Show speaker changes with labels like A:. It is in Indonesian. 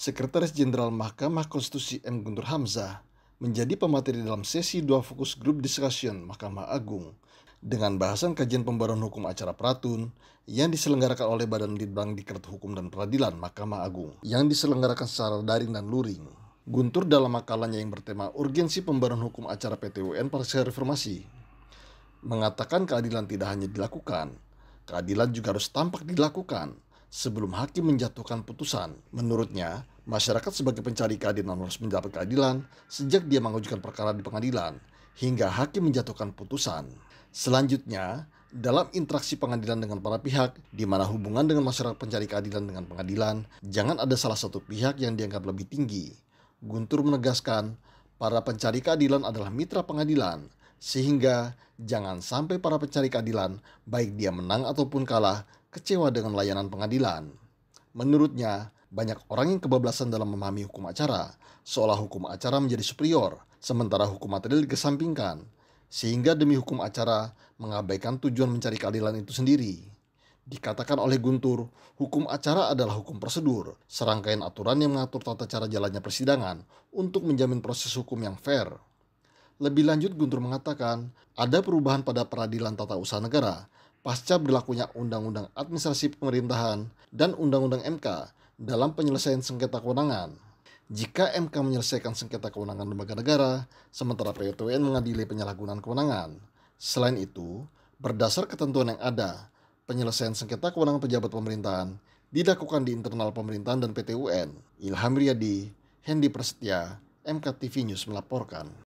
A: Sekretaris Jenderal Mahkamah Konstitusi M. Guntur Hamzah, menjadi pemateri dalam sesi dua fokus grup discussion Mahkamah Agung dengan bahasan kajian pembaruan hukum acara peratun yang diselenggarakan oleh Badan Litbang Diklat Hukum dan Peradilan Mahkamah Agung yang diselenggarakan secara daring dan luring. Guntur dalam makalahnya yang bertema urgensi pembaruan hukum acara PTUN pasca reformasi mengatakan keadilan tidak hanya dilakukan, keadilan juga harus tampak dilakukan sebelum hakim menjatuhkan putusan. Menurutnya, masyarakat sebagai pencari keadilan harus mendapat keadilan sejak dia mengajukan perkara di pengadilan hingga hakim menjatuhkan putusan. Selanjutnya, dalam interaksi pengadilan dengan para pihak, di mana hubungan dengan masyarakat pencari keadilan dengan pengadilan, jangan ada salah satu pihak yang dianggap lebih tinggi. Guntur menegaskan, para pencari keadilan adalah mitra pengadilan, sehingga jangan sampai para pencari keadilan, baik dia menang ataupun kalah, kecewa dengan layanan pengadilan. Menurutnya, banyak orang yang kebablasan dalam memahami hukum acara, seolah hukum acara menjadi superior, sementara hukum material dikesampingkan, sehingga demi hukum acara mengabaikan tujuan mencari keadilan itu sendiri. Dikatakan oleh Guntur, hukum acara adalah hukum prosedur, serangkaian aturan yang mengatur tata cara jalannya persidangan untuk menjamin proses hukum yang fair. Lebih lanjut Guntur mengatakan, ada perubahan pada peradilan tata usaha negara pasca berlakunya Undang-Undang Administrasi Pemerintahan dan Undang-Undang MK dalam penyelesaian sengketa kewenangan. Jika MK menyelesaikan sengketa kewenangan lembaga negara, sementara PUTN mengadili penyalahgunaan kewenangan. Selain itu, berdasar ketentuan yang ada, penyelesaian sengketa kewenangan pejabat pemerintahan dilakukan di internal pemerintahan dan PTUN. Ilham Riyadi, Hendi Prasetya, TV News melaporkan.